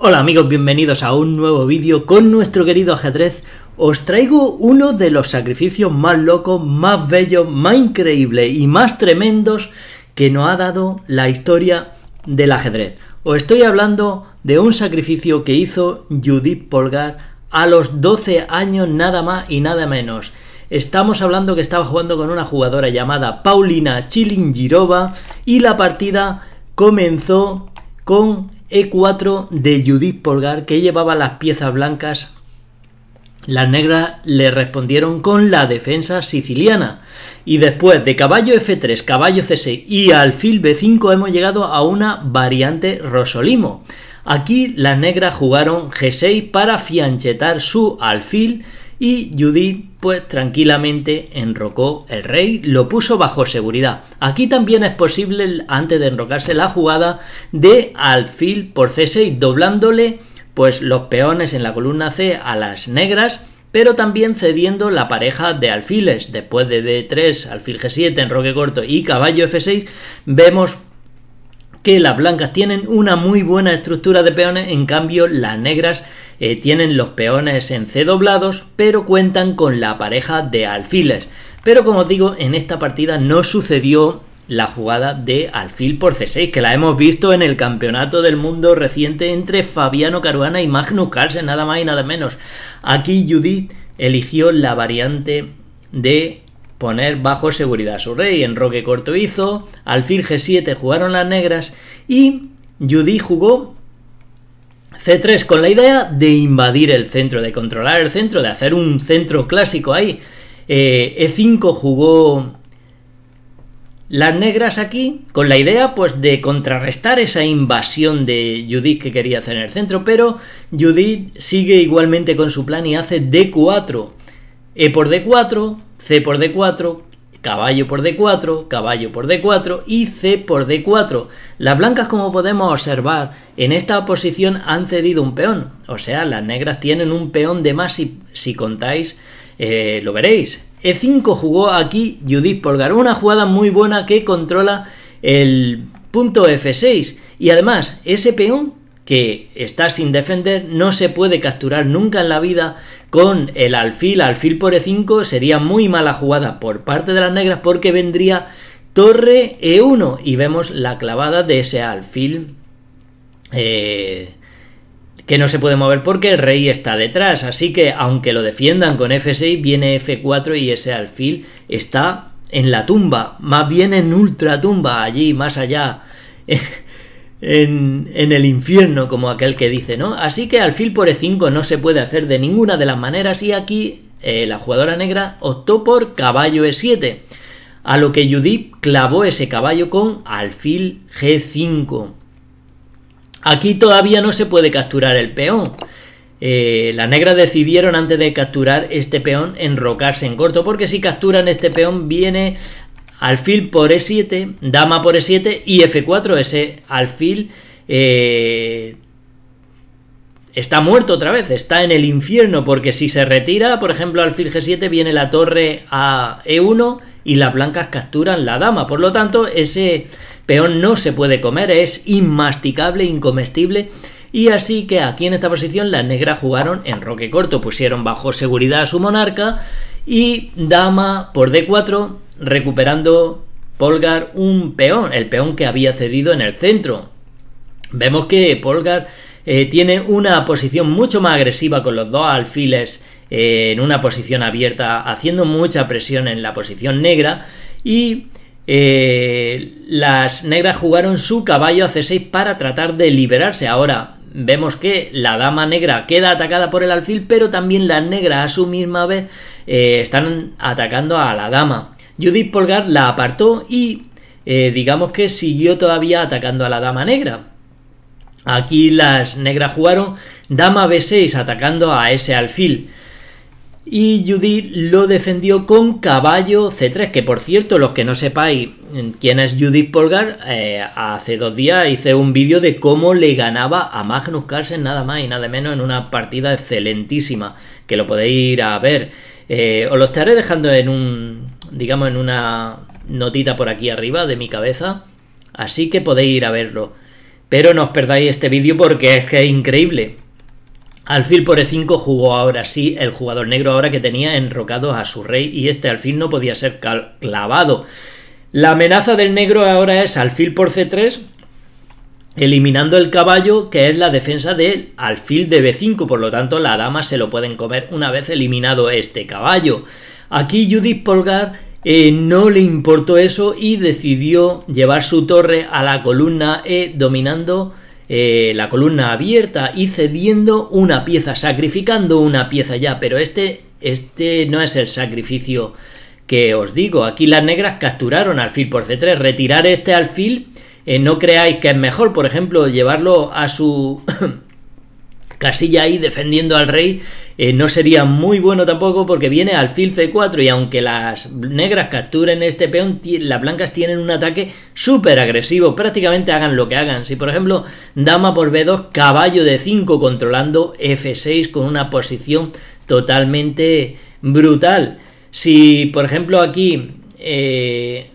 Hola amigos, bienvenidos a un nuevo vídeo con nuestro querido ajedrez. Os traigo uno de los sacrificios más locos, más bellos, más increíbles y más tremendos que nos ha dado la historia del ajedrez. Os estoy hablando de un sacrificio que hizo Judith Polgar a los 12 años nada más y nada menos. Estamos hablando que estaba jugando con una jugadora llamada Paulina Chilingirova y la partida comenzó con e4 de Judith Polgar que llevaba las piezas blancas. Las negras le respondieron con la defensa siciliana. Y después de caballo F3, caballo C6 y alfil B5 hemos llegado a una variante Rosolimo. Aquí las negras jugaron G6 para fianchetar su alfil y Judith pues tranquilamente enrocó el rey, lo puso bajo seguridad. Aquí también es posible antes de enrocarse la jugada de alfil por c6 doblándole pues los peones en la columna C a las negras pero también cediendo la pareja de alfiles. Después de D3, alfil G7, enroque corto y caballo F6, vemos que las blancas tienen una muy buena estructura de peones, en cambio las negras eh, tienen los peones en C doblados, pero cuentan con la pareja de alfiles. Pero como os digo, en esta partida no sucedió la jugada de alfil por C6, que la hemos visto en el campeonato del mundo reciente entre Fabiano Caruana y Magnus Carlsen, nada más y nada menos. Aquí Judith eligió la variante de poner bajo seguridad a su rey. ...en roque Corto hizo, alfil G7 jugaron las negras y Judy jugó C3 con la idea de invadir el centro, de controlar el centro, de hacer un centro clásico ahí. E5 eh, e jugó las negras aquí con la idea pues de contrarrestar esa invasión de Judith que quería hacer en el centro, pero Judith sigue igualmente con su plan y hace D4. E por D4, C por D4, caballo por D4, caballo por D4 y C por D4. Las blancas, como podemos observar, en esta posición han cedido un peón. O sea, las negras tienen un peón de más si, si contáis, eh, lo veréis. E5 jugó aquí Judith Polgar, una jugada muy buena que controla el punto F6. Y además, ese peón que está sin defender, no se puede capturar nunca en la vida con el alfil, alfil por e5 sería muy mala jugada por parte de las negras porque vendría torre e1 y vemos la clavada de ese alfil eh, que no se puede mover porque el rey está detrás, así que aunque lo defiendan con f6 viene f4 y ese alfil está en la tumba, más bien en ultra tumba allí más allá en, el infierno, como aquel que dice, ¿no? Así que alfil por e5 no se puede hacer de ninguna de las maneras y aquí eh, la jugadora negra optó por caballo e7, a lo que Judith clavó ese caballo con alfil g5. Aquí todavía no se puede capturar el peón. Eh, las negras decidieron antes de capturar este peón enrocarse en corto, porque si capturan este peón viene alfil por e7, dama por e7 y f4, ese alfil eh, está muerto otra vez, está en el infierno, porque si se retira, por ejemplo, alfil g7, viene la torre a e1 y las blancas capturan la dama, por lo tanto, ese peón no se puede comer, es inmasticable, incomestible. Y así que aquí en esta posición las negras jugaron en roque corto, pusieron bajo seguridad a su monarca y dama por d4, recuperando Polgar un peón, el peón que había cedido en el centro. Vemos que Polgar eh, tiene una posición mucho más agresiva con los dos alfiles eh, en una posición abierta, haciendo mucha presión en la posición negra. Y eh, las negras jugaron su caballo a c6 para tratar de liberarse. Ahora vemos que la dama negra queda atacada por el alfil, pero también la negra a su misma vez eh, están atacando a la dama. Judith Polgar la apartó y eh, digamos que siguió todavía atacando a la dama negra. Aquí las negras jugaron dama b6 atacando a ese alfil. Y Judith lo defendió con caballo c3, que por cierto, los que no sepáis quién es Judith Polgar, eh, hace dos días hice un vídeo de cómo le ganaba a Magnus Carlsen nada más y nada menos en una partida excelentísima, que lo podéis ir a ver. Eh, os lo estaré dejando en un, digamos, en una notita por aquí arriba de mi cabeza, así que podéis ir a verlo. Pero no os perdáis este vídeo porque es que es increíble. Alfil por E5 jugó ahora sí el jugador negro ahora que tenía enrocado a su rey y este alfil no podía ser clavado. La amenaza del negro ahora es alfil por C3 eliminando el caballo, que es la defensa del alfil de b5, por lo tanto la dama se lo pueden comer una vez eliminado este caballo. Aquí Judith Polgar eh, no le importó eso y decidió llevar su torre a la columna E dominando eh, la columna abierta y cediendo una pieza, sacrificando una pieza ya, pero este, este no es el sacrificio que os digo. Aquí las negras capturaron alfil por c3, retirar este alfil eh, no creáis que es mejor, por ejemplo, llevarlo a su casilla ahí defendiendo al rey. Eh, no sería muy bueno tampoco porque viene al fil c4 y aunque las negras capturen este peón, las blancas tienen un ataque súper agresivo. Prácticamente hagan lo que hagan. Si por ejemplo dama por b2, caballo de 5 controlando f6 con una posición totalmente brutal. Si por ejemplo aquí... Eh,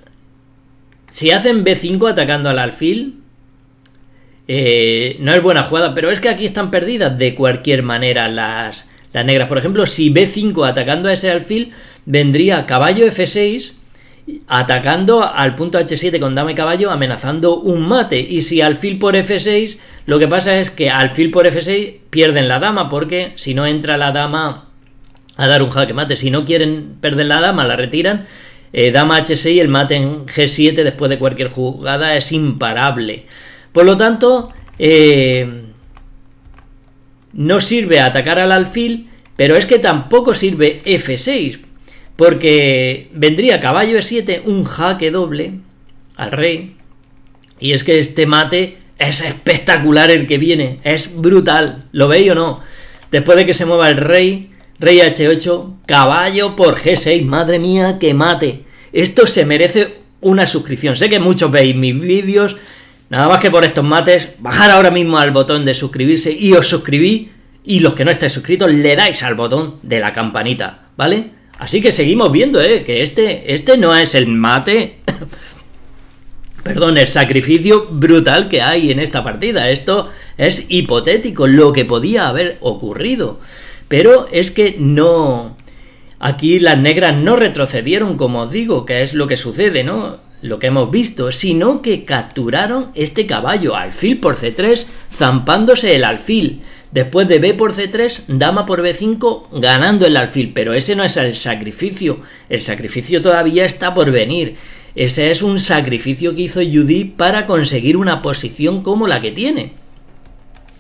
si hacen B5 atacando al alfil, eh, no es buena jugada, pero es que aquí están perdidas de cualquier manera las, las negras. Por ejemplo, si B5 atacando a ese alfil, vendría caballo F6 atacando al punto H7 con dama y caballo, amenazando un mate. Y si alfil por F6, lo que pasa es que alfil por F6 pierden la dama, porque si no entra la dama a dar un jaque mate, si no quieren perder la dama, la retiran eh, dama H6 el mate en G7 después de cualquier jugada es imparable. Por lo tanto, eh, no sirve atacar al alfil, pero es que tampoco sirve F6, porque vendría caballo E7, un jaque doble al rey, y es que este mate es espectacular el que viene, es brutal, ¿lo veis o no? Después de que se mueva el rey, rey H8, caballo por G6, madre mía, que mate. Esto se merece una suscripción. Sé que muchos veis mis vídeos, nada más que por estos mates, bajar ahora mismo al botón de suscribirse y os suscribí. Y los que no estáis suscritos, le dais al botón de la campanita, ¿vale? Así que seguimos viendo, ¿eh? Que este, este no es el mate. Perdón, el sacrificio brutal que hay en esta partida. Esto es hipotético, lo que podía haber ocurrido. Pero es que no. Aquí las negras no retrocedieron, como os digo, que es lo que sucede, ¿no? Lo que hemos visto, sino que capturaron este caballo, alfil por C3, zampándose el alfil. Después de B por C3, dama por B5, ganando el alfil. Pero ese no es el sacrificio. El sacrificio todavía está por venir. Ese es un sacrificio que hizo Judy para conseguir una posición como la que tiene.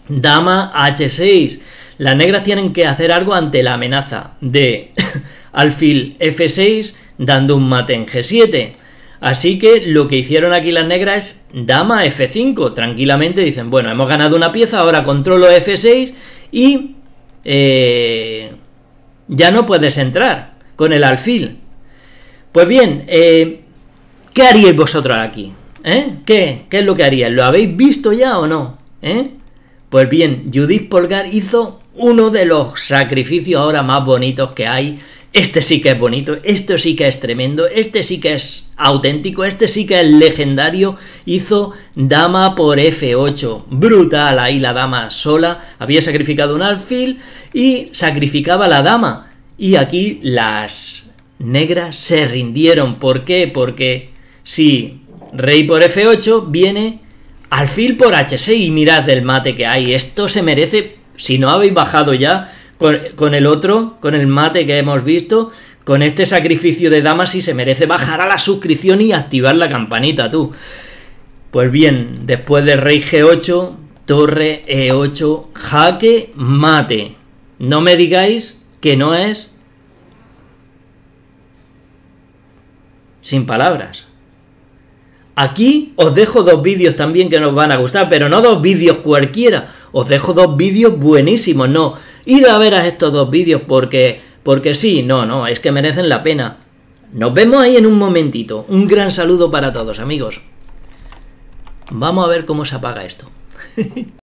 Dama H6. Las negras tienen que hacer algo ante la amenaza de alfil f6 dando un mate en g7. Así que lo que hicieron aquí las negras es dama f5. Tranquilamente dicen, bueno, hemos ganado una pieza, ahora controlo f6 y eh, ya no puedes entrar con el alfil. Pues bien, eh, ¿qué haríais vosotros aquí? ¿Eh? ¿Qué? ¿Qué es lo que haríais? ¿Lo habéis visto ya o no? Pues bien, Judith Polgar hizo uno de los sacrificios ahora más bonitos que hay. Este sí que es bonito, esto sí que es tremendo, este sí que es auténtico, este sí que es legendario. Hizo dama por F8. Brutal ahí la dama sola. Había sacrificado un alfil y sacrificaba la dama. Y aquí las negras se rindieron. ¿Por qué? Porque si rey por F8 viene alfil por H6 y mirad el mate que hay. Esto se merece si no habéis bajado ya con, el otro, con el mate que hemos visto, con este sacrificio de damas si se merece bajar a la suscripción y activar la campanita, tú. Pues bien, después de rey G8, torre E8, jaque mate. No me digáis que no es... Sin palabras. Aquí os dejo dos vídeos también que nos van a gustar, pero no dos vídeos cualquiera, os dejo dos vídeos buenísimos, no, id a ver a estos dos vídeos porque, porque sí, no, no, es que merecen la pena. Nos vemos ahí en un momentito. Un gran saludo para todos, amigos. Vamos a ver cómo se apaga esto.